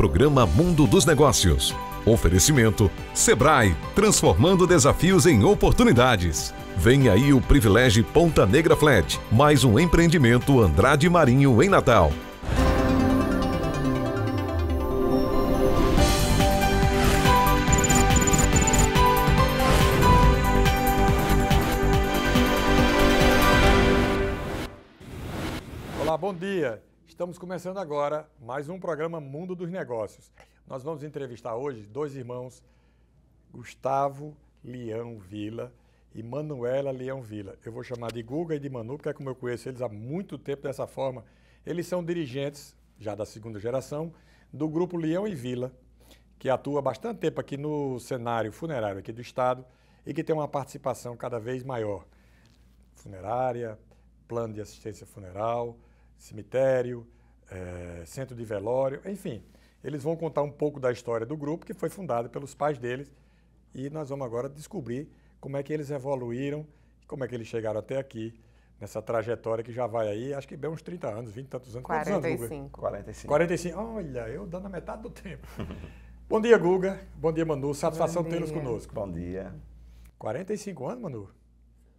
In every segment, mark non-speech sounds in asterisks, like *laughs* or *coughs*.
programa Mundo dos Negócios. Oferecimento Sebrae, transformando desafios em oportunidades. Vem aí o privilégio Ponta Negra Flat, mais um empreendimento Andrade Marinho em Natal. Estamos começando agora mais um programa Mundo dos Negócios. Nós vamos entrevistar hoje dois irmãos, Gustavo Leão Vila e Manuela Leão Vila. Eu vou chamar de Guga e de Manu, porque é como eu conheço eles há muito tempo dessa forma. Eles são dirigentes, já da segunda geração, do grupo Leão e Vila, que atua bastante tempo aqui no cenário funerário aqui do Estado e que tem uma participação cada vez maior. Funerária, plano de assistência funeral, cemitério, é, centro de velório, enfim. Eles vão contar um pouco da história do grupo que foi fundado pelos pais deles e nós vamos agora descobrir como é que eles evoluíram, como é que eles chegaram até aqui nessa trajetória que já vai aí, acho que bem uns 30 anos, 20 e tantos anos. 45. Anos, Guga? 45. 45. Olha, eu dando a metade do tempo. *laughs* Bom dia, Guga. Bom dia, Manu. Satisfação tê-los conosco. Bom dia. 45 anos, Manu?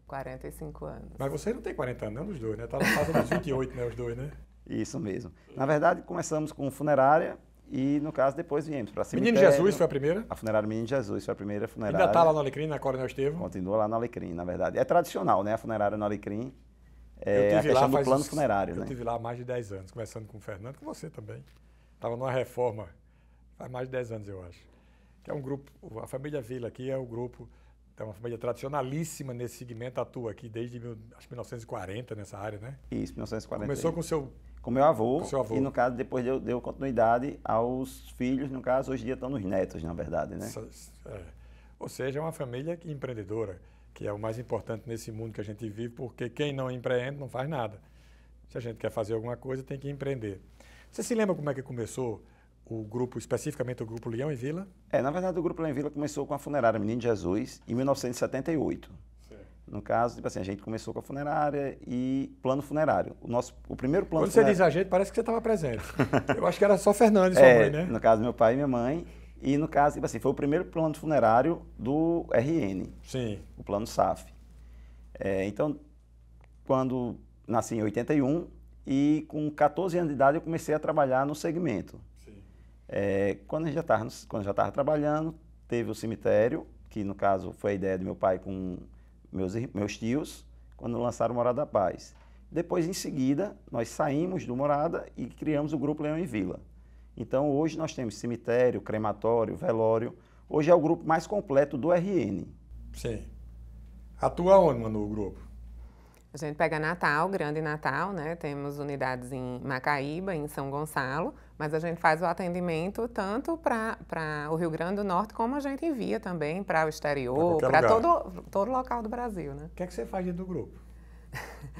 45 anos. Mas você não tem 40 anos, não, né? os dois, né? Tá na fase dos 28, né, os dois, né? Isso mesmo. Na verdade, começamos com funerária e, no caso, depois viemos para cemitério. Menino Jesus foi a primeira? A funerária Menino Jesus foi a primeira funerária. Ainda está lá no Alecrim, na Coronel Estevam? Continua lá no Alecrim, na verdade. É tradicional, né? A funerária no Alecrim. É eu tive é a lá do plano uns, funerário, eu né? Eu estive lá há mais de 10 anos, começando com o Fernando, com você também. Estava numa reforma, há mais de 10 anos, eu acho. Que é um grupo, a família Vila aqui é o um grupo é uma família tradicionalíssima nesse segmento, atua aqui desde acho, 1940 nessa área, né? Isso, 1940. Começou com seu com meu avô, com avô, e no caso depois deu, deu, continuidade aos filhos, no caso hoje em dia estão nos netos, na verdade, né? É. Ou seja, é uma família empreendedora, que é o mais importante nesse mundo que a gente vive, porque quem não empreende não faz nada. Se a gente quer fazer alguma coisa, tem que empreender. Você se lembra como é que começou o grupo, especificamente o Grupo Leão e Vila? É, na verdade o Grupo Leão e Vila começou com a funerária Menino Jesus em 1978. No caso, tipo assim, a gente começou com a funerária e plano funerário. O, nosso, o primeiro plano Quando funerário... você diz a gente, parece que você estava presente. *laughs* Eu acho que era só Fernando e sua é, mãe, né? No caso, meu pai e minha mãe. E no caso, tipo assim, foi o primeiro plano funerário do RN. Sim. O plano SAF. É, então, quando nasci em 81 e com 14 anos de idade eu comecei a trabalhar no segmento. É, quando eu já estava trabalhando, teve o cemitério, que no caso foi a ideia do meu pai com meus, meus tios, quando lançaram Morada da Paz. Depois, em seguida, nós saímos do Morada e criamos o Grupo Leão e Vila. Então, hoje nós temos cemitério, crematório, velório. Hoje é o grupo mais completo do RN. Sim. Atua onde, Manu, o grupo? A gente pega Natal, Grande Natal, né? Temos unidades em Macaíba, em São Gonçalo, mas a gente faz o atendimento tanto para o Rio Grande do Norte, como a gente envia também para o exterior, para todo, todo local do Brasil, né? O que é que você faz dentro do grupo?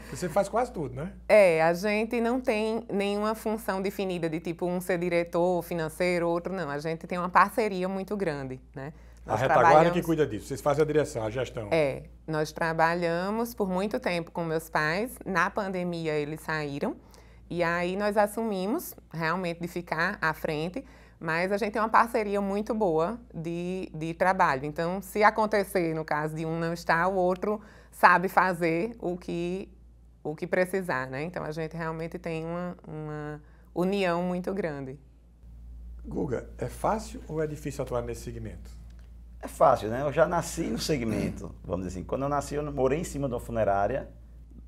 Você faz quase tudo, né? *laughs* É, a gente não tem nenhuma função definida de tipo um ser diretor financeiro, outro não. A gente tem uma parceria muito grande, né? Nós a retaguarda que cuida disso, vocês fazem a direção, a gestão. É, nós trabalhamos por muito tempo com meus pais, na pandemia eles saíram, e aí nós assumimos realmente de ficar à frente, mas a gente tem uma parceria muito boa de, de trabalho. Então, se acontecer, no caso de um não estar, o outro sabe fazer o que, o que precisar, né? Então, a gente realmente tem uma, uma união muito grande. Guga, é fácil ou é difícil atuar nesse segmento? é fácil, né? Eu já nasci no segmento, vamos dizer assim. Quando eu nasci, eu morei em cima de uma funerária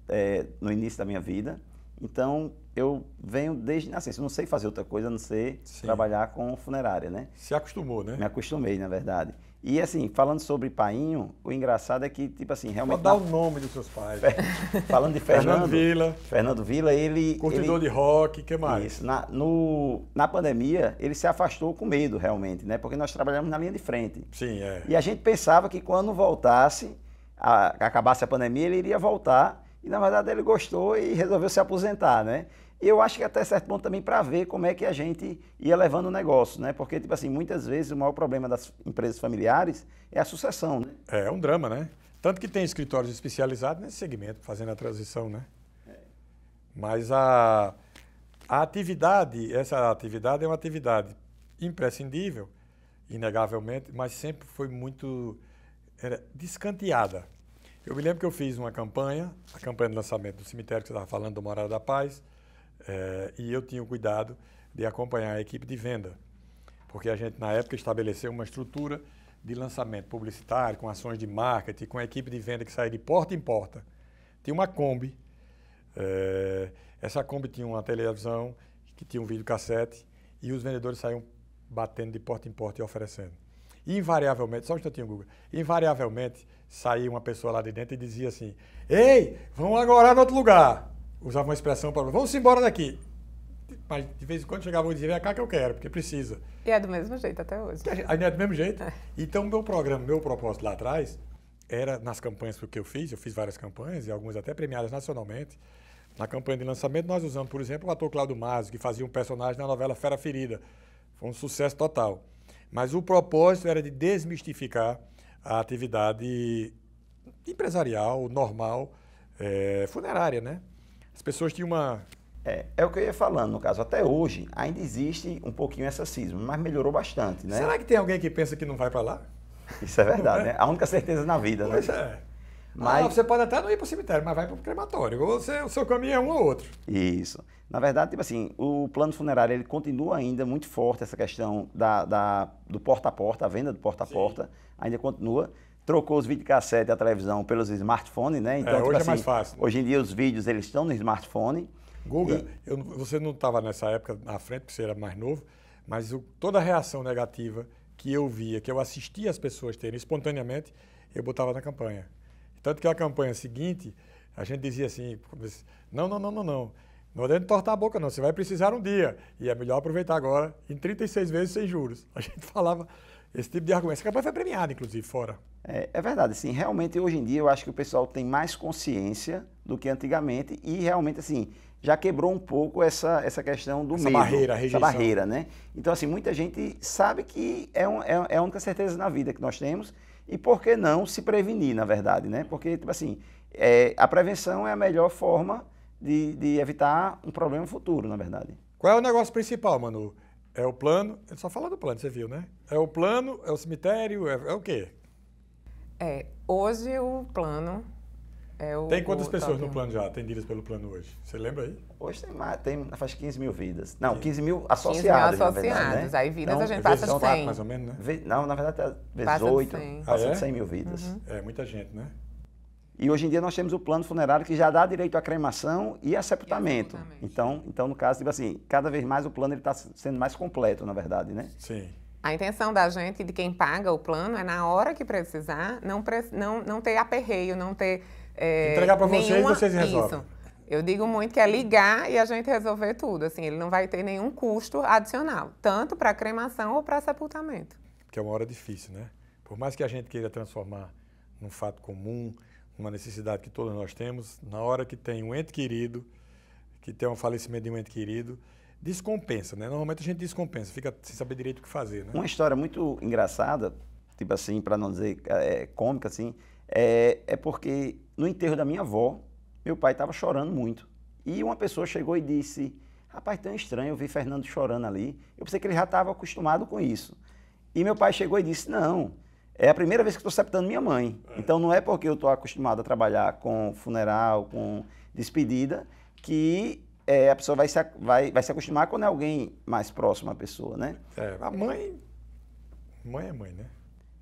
é, no início da minha vida. Então, eu venho desde nascença. Assim, não sei fazer outra coisa a não ser Sim. trabalhar com funerária, né? Se acostumou, né? Me acostumei, na verdade. E assim, falando sobre Painho, o engraçado é que, tipo assim, realmente. Só o nome dos seus pais. *laughs* falando de Fernando. Fernando Vila. Fernando Vila, ele. Curtidor ele... de rock, o que mais? Isso. Na, no, na pandemia, ele se afastou com medo, realmente, né? Porque nós trabalhamos na linha de frente. Sim, é. E a gente pensava que quando voltasse, a, acabasse a pandemia, ele iria voltar e na verdade ele gostou e resolveu se aposentar, né? E eu acho que até certo ponto também para ver como é que a gente ia levando o negócio, né? Porque, tipo assim, muitas vezes o maior problema das empresas familiares é a sucessão, né? É, é, um drama, né? Tanto que tem escritórios especializados nesse segmento, fazendo a transição, né? É. Mas a, a atividade, essa atividade é uma atividade imprescindível, inegavelmente, mas sempre foi muito era descanteada. Eu me lembro que eu fiz uma campanha, a campanha de lançamento do cemitério que você estava falando, do Morada da Paz, eh, e eu tinha o cuidado de acompanhar a equipe de venda, porque a gente, na época, estabeleceu uma estrutura de lançamento publicitário, com ações de marketing, com a equipe de venda que saía de porta em porta. Tinha uma Kombi, eh, essa Kombi tinha uma televisão, que tinha um videocassete, e os vendedores saíam batendo de porta em porta e oferecendo. E, invariavelmente, só um instantinho, Google, invariavelmente, saía uma pessoa lá de dentro e dizia assim: Ei, vamos agora em outro lugar. Usava uma expressão para vamos embora daqui. Mas de vez em quando chegava e dizia: Vem cá que eu quero, porque precisa. E é do mesmo jeito até hoje. Ainda é do mesmo jeito. É. Então, meu programa, meu propósito lá atrás, era nas campanhas que eu fiz, eu fiz várias campanhas e algumas até premiadas nacionalmente. Na campanha de lançamento, nós usamos, por exemplo, o ator Cláudio Mazo que fazia um personagem na novela Fera Ferida. Foi um sucesso total. Mas o propósito era de desmistificar a atividade empresarial, normal, é, funerária, né? As pessoas tinham uma... É, é o que eu ia falando, no caso, até hoje ainda existe um pouquinho essa cisma, mas melhorou bastante, né? Será que tem alguém que pensa que não vai para lá? Isso é verdade, é? né? A única certeza na vida, né? pois né? É. Ah, mas... Ah, você pode até não ir para o cemitério, mas vai para o crematório. você, o seu caminho é um ou outro. Isso. Na verdade, tipo assim, o plano funerário ele continua ainda muito forte, essa questão da, da do porta a porta, a venda do porta a porta, Sim. ainda continua. Trocou os videocassete e a televisão pelos smartphones, né? Então, é, tipo hoje tipo é assim, mais fácil. Hoje em dia os vídeos eles estão no smartphone. Guga, e... eu, você não estava nessa época na frente, porque você era mais novo, mas o, toda a reação negativa que eu via, que eu assistia as pessoas terem espontaneamente, eu botava na campanha. Tanto que a campanha seguinte, a gente dizia assim, não, não, não, não, não. Não adianta tortar a boca, não. Você vai precisar um dia. E é melhor aproveitar agora em 36 vezes sem juros. A gente *laughs* falava esse tipo de argumento. Essa campanha foi premiada, inclusive, fora. É, é verdade, assim, realmente hoje em dia eu acho que o pessoal tem mais consciência do que antigamente e realmente, assim, já quebrou um pouco essa, essa questão do essa medo. Barreira, rejeição. Essa barreira, né? Então, assim, muita gente sabe que é, um, é, é a única certeza na vida que nós temos e por que não se prevenir, na verdade, né? Porque, tipo assim, é, a prevenção é a melhor forma de, de evitar um problema futuro, na verdade. Qual é o negócio principal, Manu? É o plano, ele só fala do plano, você viu, né? É o plano, é o cemitério, é, é o quê? É, hoje o plano é o, tem quantas o, pessoas tá, no plano já atendidas pelo plano hoje? Você lembra aí? Hoje tem mais, tem, faz 15 mil vidas. Não, 15 mil associados. 15 mil associados. Verdade, né? Aí vidas então, a gente passa de 100. mais ou menos, né? não, na verdade, vezes tá 8, passa de 100 ah, é? mil vidas. Uhum. É muita gente, né? E hoje em dia nós temos o plano funerário que já dá direito à cremação e a sepultamento. Então, então no caso, tipo assim, cada vez mais o plano está sendo mais completo, na verdade, né? Sim. A intenção da gente, de quem paga o plano, é na hora que precisar, não, não, não ter aperreio, não ter é, Entregar para vocês, nenhuma, vocês resolvem. Isso. Eu digo muito que é ligar e a gente resolver tudo. Assim, ele não vai ter nenhum custo adicional, tanto para cremação ou para sepultamento. Que é uma hora difícil, né? Por mais que a gente queira transformar num fato comum, uma necessidade que todos nós temos, na hora que tem um ente querido, que tem um falecimento de um ente querido, descompensa, né? Normalmente a gente descompensa, fica sem saber direito o que fazer, né? Uma história muito engraçada, tipo assim, para não dizer é, é, cômica, assim, é, é porque no enterro da minha avó, meu pai estava chorando muito. E uma pessoa chegou e disse: Rapaz, tão estranho, eu vi Fernando chorando ali. Eu pensei que ele já estava acostumado com isso. E meu pai chegou e disse: Não, é a primeira vez que estou septando minha mãe. É. Então não é porque eu estou acostumado a trabalhar com funeral, com despedida, que é, a pessoa vai se, vai, vai se acostumar quando é alguém mais próximo à pessoa, né? É, a mãe. Mãe é mãe, né?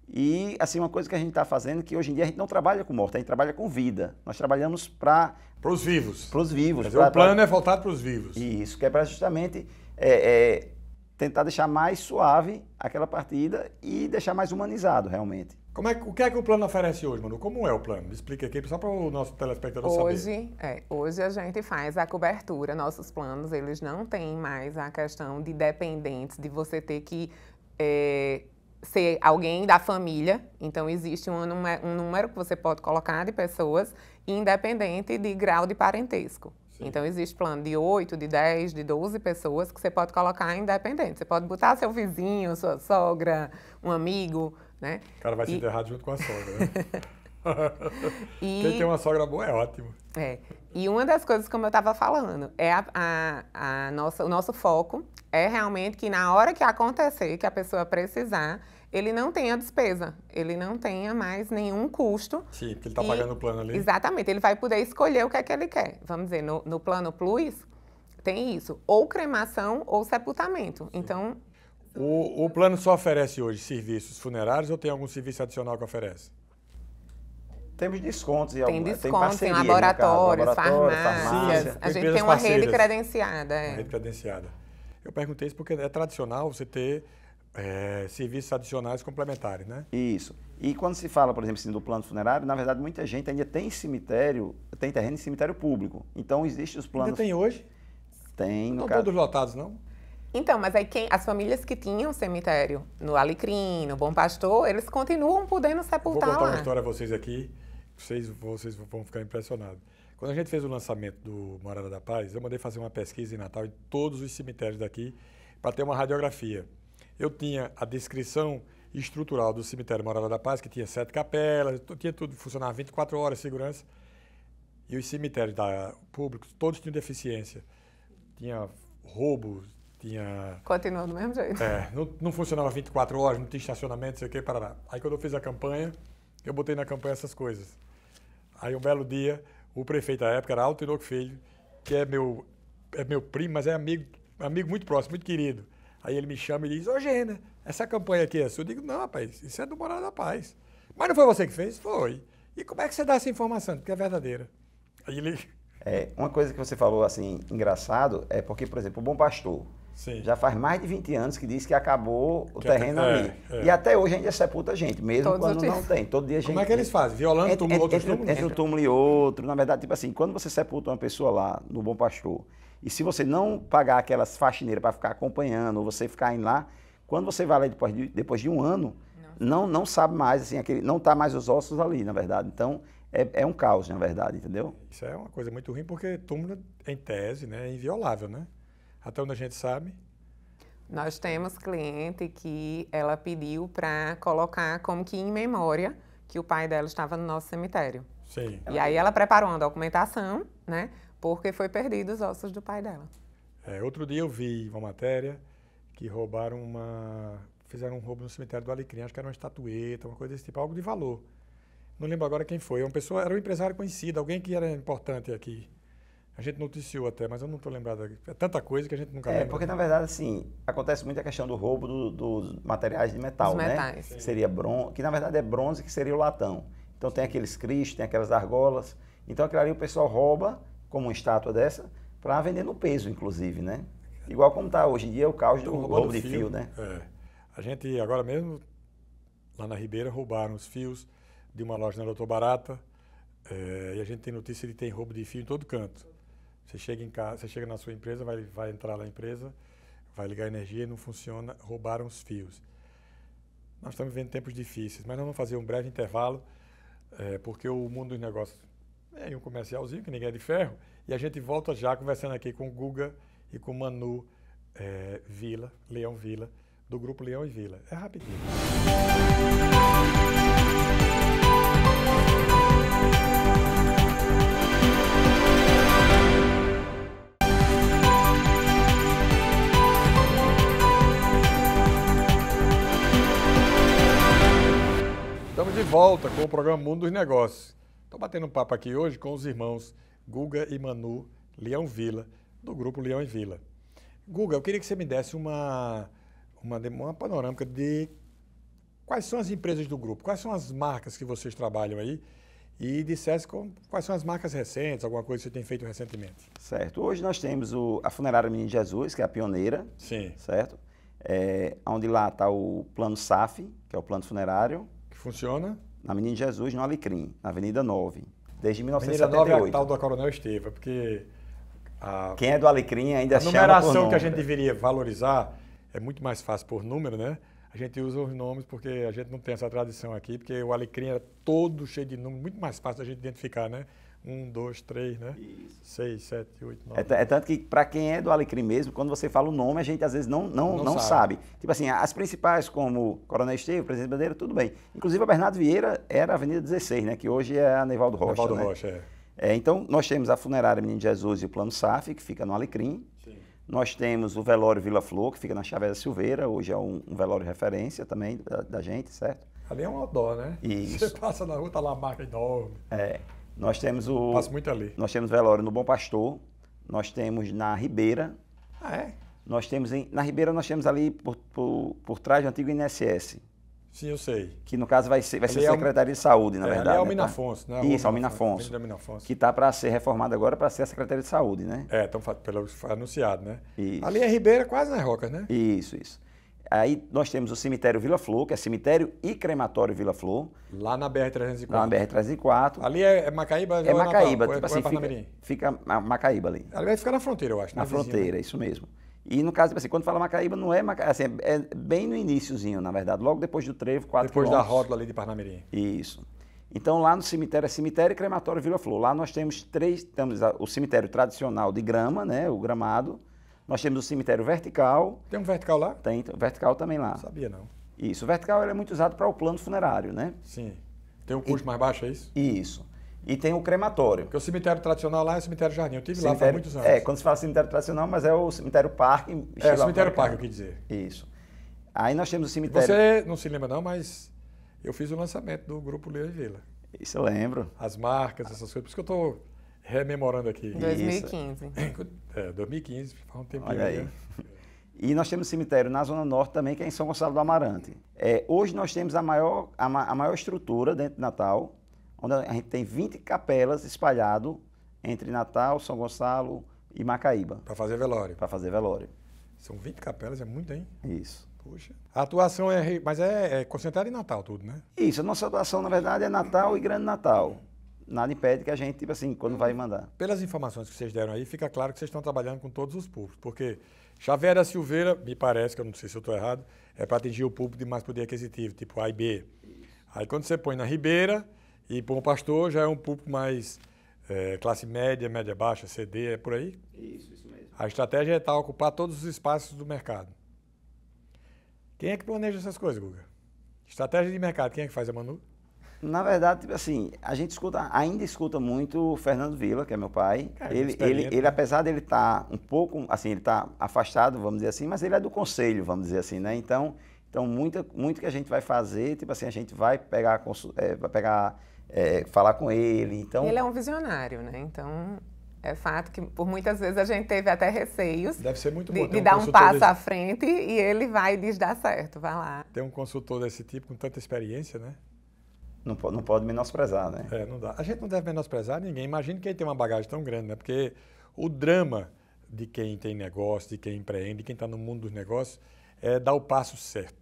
E, assim, uma coisa que a gente está fazendo, que hoje em dia a gente não trabalha com morte, a gente trabalha com vida. Nós trabalhamos para... Para os vivos. Para os vivos. Quer dizer, pra, o plano pra... é voltado para os vivos. Isso, que é para justamente é, é, tentar deixar mais suave aquela partida e deixar mais humanizado, realmente. Como é, o que é que o plano oferece hoje, Manu? Como é o plano? Me explica aqui, só para o nosso telespectador hoje, saber. É, hoje a gente faz a cobertura. Nossos planos, eles não têm mais a questão de dependentes, de você ter que... É, ser alguém da família, então existe um, um número, que você pode colocar de pessoas, independente de grau de parentesco. Então existe plano de 8, de 10, de 12 pessoas que você pode colocar independente. Você pode botar seu vizinho, sua sogra, um amigo, né? O cara vai e... se enterrar junto com a sogra, né? *laughs* *laughs* e, Quem tem uma sogra boa é ótimo. É. E uma das coisas, como eu estava falando, é a, a, a, nossa, o nosso foco é realmente que na hora que acontecer, que a pessoa precisar, ele não tenha despesa, ele não tenha mais nenhum custo. Sim, porque ele está pagando o plano ali. Exatamente, ele vai poder escolher o que é que ele quer. Vamos dizer, no, no plano plus, tem isso, ou cremação ou sepultamento. Sim. Então... O, o plano só oferece hoje serviços funerários ou tem algum serviço adicional que oferece? Temos descontos e algumas. Tem descontos, tem, né, laboratórios, laboratório, farmácias. farmácias. Sim, a gente tem uma parceiras. rede credenciada. É. Uma rede credenciada. Eu perguntei isso porque é tradicional você ter é, serviços adicionais complementares, né? Isso. E quando se fala, por exemplo, assim, do plano funerário, na verdade muita gente ainda tem cemitério, tem terreno em cemitério público. Então existem os planos. Ainda tem hoje? Tem. Não estão todos lotados, não? Então, mas aí quem, as famílias que tinham cemitério no Alecrim, no Bom Pastor, eles continuam podendo sepultar Vou contar lá. uma história a vocês aqui vocês, vocês vão ficar impressionados. Quando a gente fez o lançamento do Morada da Paz, eu mandei fazer uma pesquisa em Natal em todos os cemitérios daqui para ter uma radiografia. Eu tinha a descrição estrutural do cemitério Morada da Paz, que tinha sete capelas, tinha tudo, funcionava 24 horas, segurança. E os cemitérios da, públicos, todos tinham deficiência. Tinha roubo, tinha... Continuou do mesmo jeito. É, não, não funcionava 24 horas, não tinha estacionamento, não sei o que, parará. Aí quando eu fiz a campanha, eu botei na campanha essas coisas. Aí um belo dia, o prefeito da época era Alto Inoco Filho, que é meu, é meu primo, mas é amigo, amigo muito próximo, muito querido. Aí ele me chama e diz, ô essa campanha aqui é sua? Eu digo, não, rapaz, isso é do Morada da Paz. Mas não foi você que fez? Foi. E como é que você dá essa informação? Porque é verdadeira. Aí ele... É, uma coisa que você falou, assim, engraçado, é porque, por exemplo, o Bom Pastor, Sim. Já faz mais de 20 anos que diz que acabou o que terreno é, ali. É. E até hoje ainda sepulta gente, mesmo Todos quando não tem. Todo dia gente... Como é que eles fazem? Violando entre, túmulo, entre, outro túmulo? Entre um túmulo e outro. Na verdade, tipo assim, quando você sepulta uma pessoa lá no Bom Pastor, e se você não pagar aquelas faxineiras para ficar acompanhando, ou você ficar indo lá, quando você vai lá depois de, depois de um ano, não, não sabe mais, assim, aquele, não está mais os ossos ali, na verdade. Então, é, é um caos, na verdade, entendeu? Isso é uma coisa muito ruim, porque túmulo, em tese, né, é inviolável, né? até onde a gente sabe? Nós temos cliente que ela pediu para colocar como que em memória que o pai dela estava no nosso cemitério. Sim. E aí ela preparou uma documentação, né? Porque foi perdido os ossos do pai dela. É, outro dia eu vi uma matéria que roubaram uma... Fizeram um roubo no cemitério do Alecrim, acho que era uma estatueta, uma coisa desse tipo, algo de valor. Não lembro agora quem foi. É uma pessoa, era um empresário conhecido, alguém que era importante aqui a gente noticiou até, mas eu não estou lembrado. É tanta coisa que a gente nunca é, lembra. É, porque na verdade, assim, acontece muito a questão do roubo do, dos materiais de metal, Os né? Metais. Que seria bronze, que na verdade é bronze, que seria o latão. Então tem aqueles cristos, tem aquelas argolas. Então aquilo ali o pessoal rouba, como uma estátua dessa, para vender no peso, inclusive, né? Igual como está hoje em dia o caos do roubo, roubo de fio, fio né? É. A gente agora mesmo, lá na Ribeira, roubaram os fios de uma loja na Lotobarata. É, e a gente tem notícia de que tem roubo de fio em todo canto. Você chega em casa, você chega na sua empresa, vai, vai entrar na empresa, vai ligar a energia e não funciona, roubaram os fios. Nós estamos vivendo tempos difíceis, mas nós vamos fazer um breve intervalo, é, porque o mundo dos negócios é um comercialzinho que ninguém é de ferro, e a gente volta já conversando aqui com o Guga e com o Manu é, Vila, Leão Vila, do grupo Leão e Vila. É rapidinho. Música volta com o programa Mundo dos Negócios. Estou batendo um papo aqui hoje com os irmãos Guga e Manu Leão Vila, do grupo Leão e Vila. Guga, eu queria que você me desse uma, uma, uma panorâmica de quais são as empresas do grupo, quais são as marcas que vocês trabalham aí e dissesse com, quais são as marcas recentes, alguma coisa que você tem feito recentemente. Certo. Hoje nós temos o, a Funerária Menino Jesus, que é a pioneira. Sim. Certo? É, onde lá está o plano SAF, que é o plano funerário, Funciona? Na Menino Jesus, no Alecrim, na Avenida 9, desde 1978. Avenida 9 é a tal da Coronel Esteva, porque... A, Quem é do Alecrim ainda chama A numeração que a gente deveria valorizar é muito mais fácil por número, né? A gente usa os nomes porque a gente não tem essa tradição aqui, porque o Alecrim era todo cheio de números, muito mais fácil da gente identificar, né? um, dois, três, né? Isso. Seis, sete, oito, nove. É, é tanto que para quem é do Alecrim mesmo, quando você fala o nome, a gente às vezes não, não, não, não sabe. sabe. Tipo assim, as principais como Coronel Esteves, Presidente Bandeira, tudo bem. Inclusive a Bernardo Vieira era a Avenida 16, né? Que hoje é a Nevaldo Rocha. Nevaldo né? Rocha, é. é. Então nós temos a Funerária Menino Jesus e o Plano SAF, que fica no Alecrim. Sim. Nós temos o velório Vila Flor, que fica na Chaveira Silveira, hoje é um, um velório referência também da, da gente, certo? Ali é um outdoor, né? Isso. Você passa na rua, tá lá a marca enorme. É. Nós temos o. Passo muito ali. Nós temos velório no Bom Pastor, nós temos na Ribeira. Ah, é? Nós temos em, na Ribeira nós temos ali por, por, por trás do antigo INSS. Sim, eu sei. Que no caso vai ser, vai ser é Secretaria de Saúde, na é, verdade. Ali é Almina né, Afonso, tá? né? Isso, Almina Afonso. Almina Afonso. Que está para ser reformado agora para ser a Secretaria de Saúde, né? É, então, pelo foi anunciado, né? Isso. Ali é Ribeira, quase nas rocas, né? Isso, isso. Aí nós temos o cemitério Vila Flor, que é cemitério e crematório Vila Flor. Lá na BR-304. Lá na BR-304. Ali é, é Macaíba? É, é Macaíba, é tipo assim, fica, fica Macaíba ali. Ali vai ficar na fronteira, eu acho. Na, na né, né? fronteira, vizinha, né? isso mesmo. E no caso, tipo assim, quando fala Macaíba, não é Macaíba, assim, é bem no iníciozinho, na verdade, logo depois do trevo, quatro Depois da rótula ali de Parnamirim. Isso. Então lá no cemitério é cemitério e crematório Vila Flor. Lá nós temos três, temos o cemitério tradicional de grama, né, o gramado, nós temos o cemitério vertical. Tem um vertical lá? Tem, vertical também lá. Não sabia não. Isso, o vertical é muito usado para o plano funerário, né? Sim. Tem um custo e, mais baixo, é isso? Isso. E tem o crematório. Porque o cemitério tradicional lá é o cemitério jardim. Eu tive lá faz muitos é, anos. É, quando se fala cemitério tradicional, mas é o cemitério parque. É, o cemitério parque, eu quis dizer. Isso. Aí nós temos o cemitério... Você não se lembra não, mas eu fiz o lançamento do Grupo Leia e Vila. Isso eu lembro. As marcas, essas coisas. Por isso que eu estou rememorando aqui. 2015. *coughs* É, 2015, faz um tempinho. Olha aí. Né? E nós temos cemitério na Zona Norte também, que é em São Gonçalo do Amarante. É, hoje nós temos a maior, a, ma, a, maior estrutura dentro de Natal, onde a gente tem 20 capelas espalhadas entre Natal, São Gonçalo e Macaíba. Para fazer velório. Para fazer velório. São 20 capelas, é muito, hein? Isso. Poxa. A atuação é. Mas é, é concentrada em Natal, tudo, né? Isso. A nossa atuação, na verdade, é Natal e Grande Natal nada impede que a gente, tipo assim, quando vai uhum. mandar. Pelas informações que vocês deram aí, fica claro que vocês estão trabalhando com todos os públicos, porque Xavier da Silveira, me parece, que eu não sei se eu estou errado, é para atingir o público de mais poder aquisitivo, tipo A e B. Aí quando você põe na Ribeira e põe o pastor, já é um público mais é, classe média, média baixa, CD, é por aí? Isso, isso mesmo. A estratégia é estar ocupar todos os espaços do mercado. Quem é que planeja essas coisas, Guga? Estratégia de mercado, quem é que faz a Manu? Na verdade, tipo assim, a gente escuta, ainda escuta muito o Fernando Vila, que é meu pai. Cara, ele, ele, ele, apesar dele estar tá um pouco, assim, ele está afastado, vamos dizer assim, mas ele é do conselho, vamos dizer assim, né? Então, então muita, muito que a gente vai fazer, tipo assim, a gente vai pegar, é, vai pegar, é, falar com ele, então... Ele é um visionário, né? Então, é fato que por muitas vezes a gente teve até receios Deve ser muito bom, de, de um dar um passo desse... à frente e ele vai e diz dar certo, vai lá. Ter um consultor desse tipo com tanta experiência, né? Não, não pode menosprezar, né? É, não dá. A gente não deve menosprezar ninguém. Imagina quem tem uma bagagem tão grande, né? Porque o drama de quem tem negócio, de quem empreende, de quem está no mundo dos negócios, é dar o passo certo.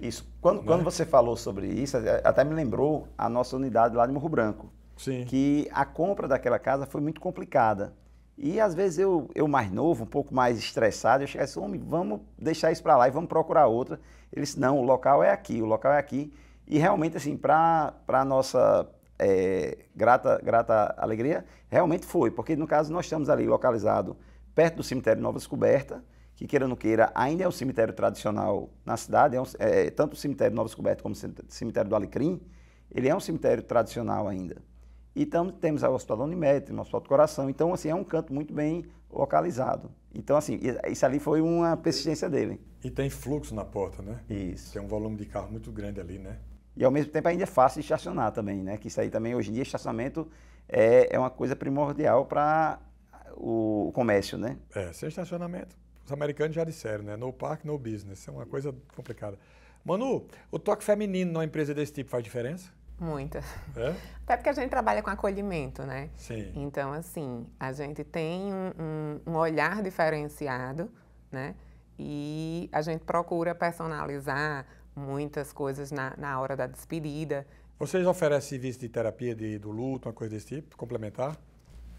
Isso. Quando, né? quando você falou sobre isso, é, até me lembrou a nossa unidade lá de Morro Branco. Sim. Que a compra daquela casa foi muito complicada. E às vezes eu, eu mais novo, um pouco mais estressado, eu chegava assim, homem, vamos deixar isso para lá e vamos procurar outra. Ele disse, não, o local é aqui, o local é aqui. E realmente, assim, para a nossa é, grata, grata alegria, realmente foi, porque no caso nós estamos ali localizado perto do cemitério Nova Descoberta, que queira ou não queira, ainda é um cemitério tradicional na cidade, é, um, é tanto o cemitério Nova Descoberta como o cemitério do Alecrim, ele é um cemitério tradicional ainda. E temos o Hospital da Unimed, temos o Hospital do Coração, então assim, é um canto muito bem localizado. Então assim, isso ali foi uma persistência dele. E tem fluxo na porta, né? Isso. Tem um volume de carro muito grande ali, né? E ao mesmo tempo ainda é fácil estacionar também, né? Que isso aí também hoje em dia estacionamento é, é uma coisa primordial para o, o comércio, né? É, sem estacionamento, os americanos já disseram, né? No park, no business. É uma coisa complicada. Manu, o toque feminino numa empresa desse tipo faz diferença? Muita. É? Até porque a gente trabalha com acolhimento, né? Sim. Então, assim, a gente tem um, um, um olhar diferenciado, né? E a gente procura personalizar muitas coisas na, na hora da despedida. Vocês oferecem serviço de terapia de, do luto, uma coisa desse tipo, complementar?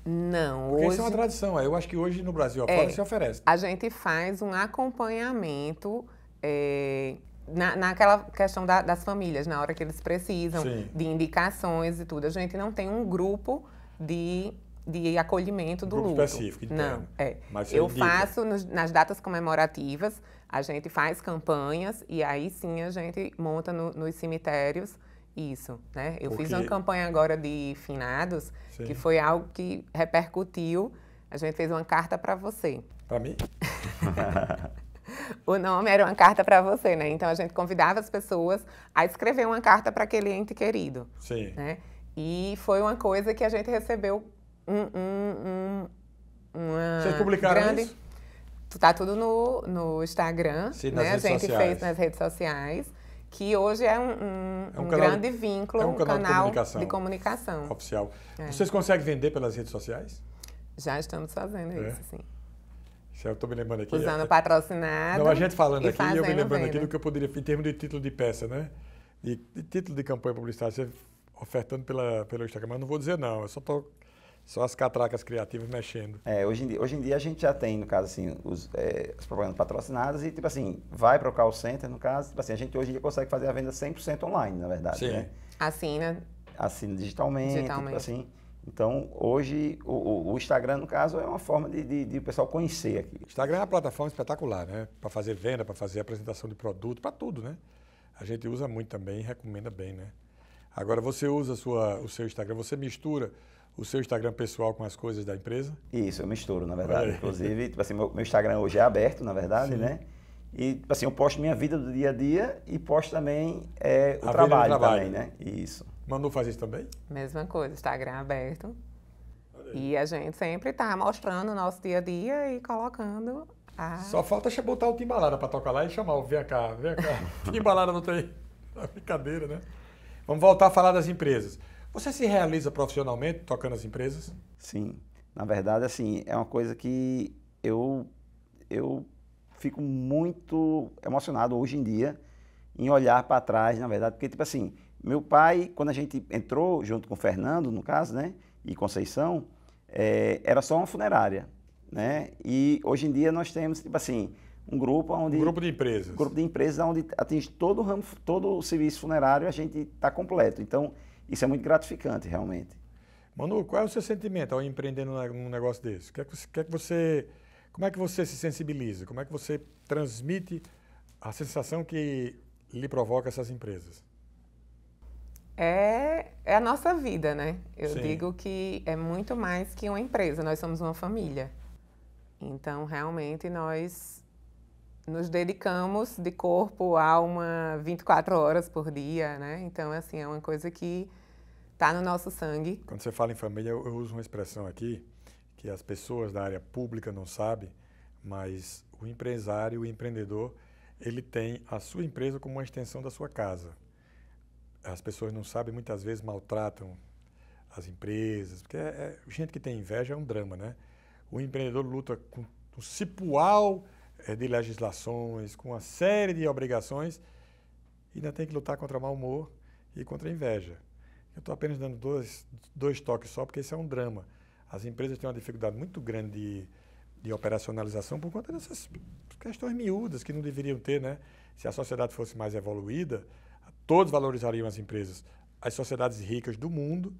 Não, Porque hoje... isso é uma tradição. É. Eu acho que hoje no Brasil é, fora se oferece. A gente faz um acompanhamento é, na, naquela questão da, das famílias, na hora que eles precisam Sim. de indicações e tudo. A gente não tem um grupo de de acolhimento do Grupo luto. específico, interno. Não, é. Mas eu indica. faço nos, nas datas comemorativas, a gente faz campanhas e aí sim a gente monta no, nos cemitérios isso, né? Eu Porque... fiz uma campanha agora de finados, sim. que foi algo que repercutiu. A gente fez uma carta para você. Para mim? *laughs* o nome era uma carta para você, né? Então a gente convidava as pessoas a escrever uma carta para aquele ente querido. Sim. Né? E foi uma coisa que a gente recebeu um, um, uma Vocês publicaram grande... isso? Tá tudo no, no Instagram, Sim, né? A gente sociais. fez nas redes sociais, que hoje é um, um, é um canal, grande vínculo, é um canal, canal de, comunicação, de, comunicação. Oficial. É. Vocês conseguem vender pelas redes sociais? Já estamos fazendo é? isso, sim. Eu estou me lembrando aqui. Usando é, é, patrocinado. Não, a gente falando aqui, eu me lembrando venda. aqui do que eu poderia, em termos de título de peça, né? de título de campanha publicitária, você ofertando pela, pelo Instagram, mas não vou dizer não, eu só estou. Tô só as catracas criativas mexendo. É, hoje em dia, hoje em dia a gente já tem, no caso, assim, os, é, as propagandas patrocinadas e, tipo assim, vai para o call center, no caso, tipo assim, a gente hoje em dia consegue fazer a venda 100% online, na verdade, Sim. né? Assina. Assina digitalmente, tipo digitalmente. Tipo assim. Então, hoje, o, o, Instagram, no caso, é uma forma de, de, de o pessoal conhecer aqui. Instagram é uma plataforma espetacular, né? Para fazer venda, para fazer apresentação de produto, para tudo, né? A gente usa muito também e recomenda bem, né? Agora, você usa sua, o seu Instagram, você mistura o seu Instagram pessoal com as coisas da empresa? Isso, eu misturo, na verdade. É. Inclusive, tipo assim, meu, meu, Instagram hoje é aberto, na verdade, Sim. né? E, tipo assim, eu posto minha vida do dia a dia e posto também é, o trabalho, trabalho, também, né? Isso. Mandou fazer isso também? Mesma coisa, Instagram aberto. E a gente sempre tá mostrando o nosso dia a dia e colocando a... Só falta botar o Timbalada para tocar lá e chamar o vem cá, vem cá. *laughs* Timbalada não tem... Tá brincadeira, né? Vamos voltar a falar das empresas. Você se realiza profissionalmente tocando as empresas? Sim. Na verdade, assim, é uma coisa que eu, eu fico muito emocionado hoje em dia em olhar para trás, na verdade, porque, tipo assim, meu pai, quando a gente entrou junto com o Fernando, no caso, né, e Conceição, é, era só uma funerária, né? E hoje em dia nós temos, tipo assim, um grupo onde... Um grupo de empresas. Um grupo de empresas onde atinge todo o ramo, todo o serviço funerário, a gente está completo. Então, isso é muito gratificante, realmente. Manu, qual é o seu sentimento ao empreender num negócio desse? Quer que, é é que você, como é que você se sensibiliza? Como é que você transmite a sensação que lhe provoca essas empresas? É, é a nossa vida, né? Eu Sim. digo que é muito mais que uma empresa, nós somos uma família. Então, realmente, nós nos dedicamos de corpo, alma, 24 horas por dia, né? Então, assim, é uma coisa que está no nosso sangue. Quando você fala em família, eu, eu, uso uma expressão aqui que as pessoas da área pública não sabem, mas o empresário, o empreendedor, ele tem a sua empresa como uma extensão da sua casa. As pessoas não sabem, muitas vezes maltratam as empresas, porque é, é gente que tem inveja é um drama, né? O empreendedor luta com o cipual é, de legislações, com uma série de obrigações, ainda tem que lutar contra mau humor e contra a inveja. Eu estou apenas dando dois, dois toques só, porque isso é um drama. As empresas têm uma dificuldade muito grande de, de operacionalização por conta dessas questões miúdas que não deveriam ter, né? Se a sociedade fosse mais evoluída, todos valorizariam as empresas. As sociedades ricas do mundo,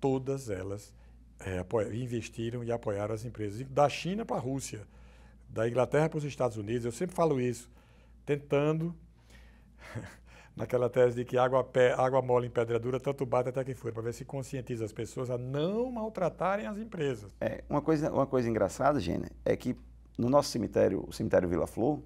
todas elas é, investiram e apoiaram as empresas. Da China para a Rússia da Inglaterra para os Estados Unidos, eu sempre falo isso, tentando, *laughs* naquela tese de que água, pé, água mole em pedra dura, tanto bate até que for, para ver se conscientiza as pessoas a não maltratarem as empresas. É, uma, coisa, uma coisa engraçada, Gênia, é que no nosso cemitério, o cemitério Vila Flor,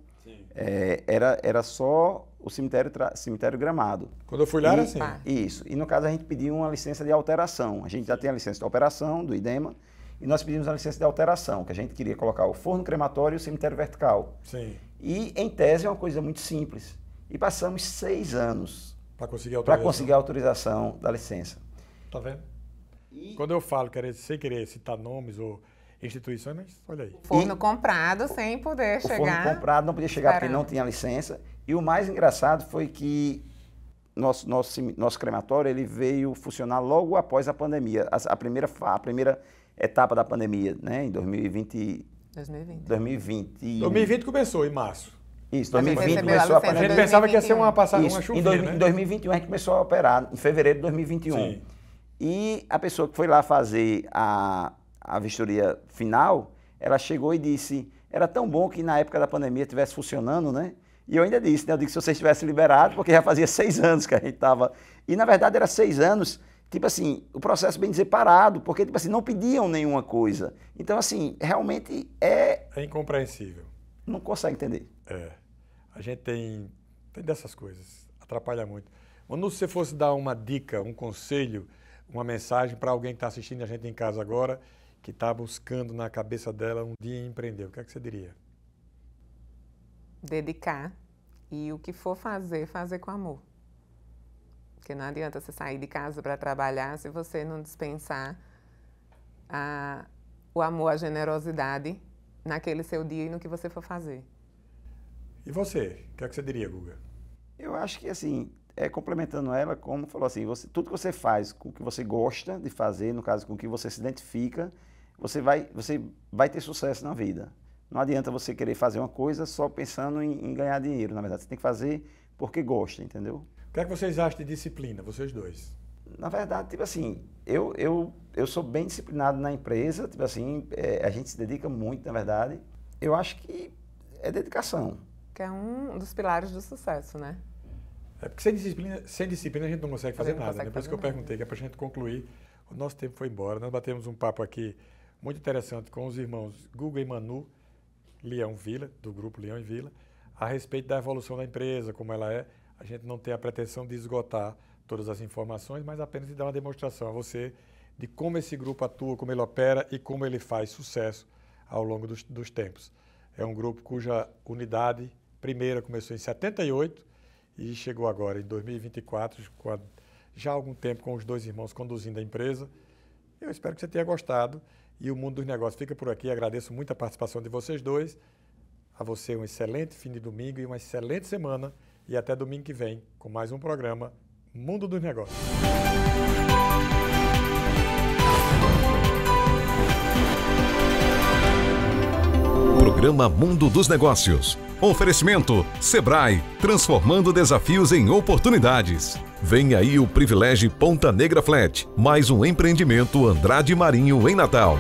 é, era, era só o cemitério, cemitério gramado. Quando eu fui lá e, era assim? Isso. E no caso a gente pediu uma licença de alteração. A gente já tem a licença de operação do IDEMA e nós pedimos a licença de alteração, que a gente queria colocar o forno crematório e o cemitério vertical. Sim. E, em tese, é uma coisa muito simples. E passamos seis anos para conseguir, conseguir, a autorização da licença. Tá vendo? E... Quando eu falo, querer, sem querer citar nomes ou instituições, olha aí. Forno e... comprado sem poder o chegar. Forno comprado, não podia chegar esperando. porque não tinha licença. E o mais engraçado foi que nosso, nosso, nosso crematório ele veio funcionar logo após a pandemia. A, a primeira, a primeira etapa da pandemia, né? Em 2020. 2020. 2020, 2020 começou, em março. Isso, 2020 começou a, pandemia. A gente pensava que ia ser uma passada, Isso. uma chuvinha, em, né? em 2021 a gente começou a operar, em fevereiro de 2021. Sim. E a pessoa que foi lá fazer a, a vistoria final, ela chegou e disse, era tão bom que na época da pandemia estivesse funcionando, né? E eu ainda disse, né? Eu que se vocês tivessem liberado, porque já fazia seis anos que a gente estava... E, na verdade, era seis anos tipo assim, o processo bem dizer parado, porque tipo assim, não pediam nenhuma coisa. Então assim, realmente é é incompreensível. Não consegue entender. É. A gente tem tem dessas coisas, atrapalha muito. Quando você fosse dar uma dica, um conselho, uma mensagem para alguém que está assistindo a gente em casa agora, que está buscando na cabeça dela um dia empreender, o que é que você diria? Dedicar e o que for fazer, fazer com amor. Porque não adianta você sair de casa para trabalhar se você não dispensar a, o amor, a generosidade naquele seu dia e no que você for fazer. E você? O que é que você diria, Guga? Eu acho que, assim, é, complementando ela, como falou assim, você, tudo que você faz com o que você gosta de fazer, no caso, com o que você se identifica, você vai, você vai ter sucesso na vida. Não adianta você querer fazer uma coisa só pensando em, em ganhar dinheiro, na verdade. Você tem que fazer porque gosta, entendeu? O que é que vocês acham de disciplina, vocês dois? Na verdade, tipo assim, eu, eu, eu sou bem disciplinado na empresa, tipo assim, é, a gente se dedica muito, na verdade. Eu acho que é dedicação. Que é um dos pilares do sucesso, né? É porque sem disciplina, sem disciplina a gente não consegue fazer não nada. Né? Consegue né? Por isso que eu nada. perguntei, que é para a gente concluir. O nosso tempo foi embora. Nós batemos um papo aqui muito interessante com os irmãos Guga e Manu, Leão Vila, do grupo Leão e Vila, a respeito da evolução da empresa, como ela é. A gente não tem a pretensão de esgotar todas as informações, mas apenas de dar uma demonstração a você de como esse grupo atua, como ele opera e como ele faz sucesso ao longo dos, dos tempos. É um grupo cuja unidade primeira começou em 78 e chegou agora em 2024, a, já há algum tempo com os dois irmãos conduzindo a empresa. Eu espero que você tenha gostado e o Mundo dos Negócios fica por aqui. Agradeço muito a participação de vocês dois. A você um excelente fim de domingo e uma excelente semana e até domingo que vem com mais um programa Mundo dos Negócios. Programa Mundo dos Negócios. Oferecimento Sebrae, transformando desafios em oportunidades. Vem aí o privilégio Ponta Negra Flat, mais um empreendimento Andrade Marinho em Natal.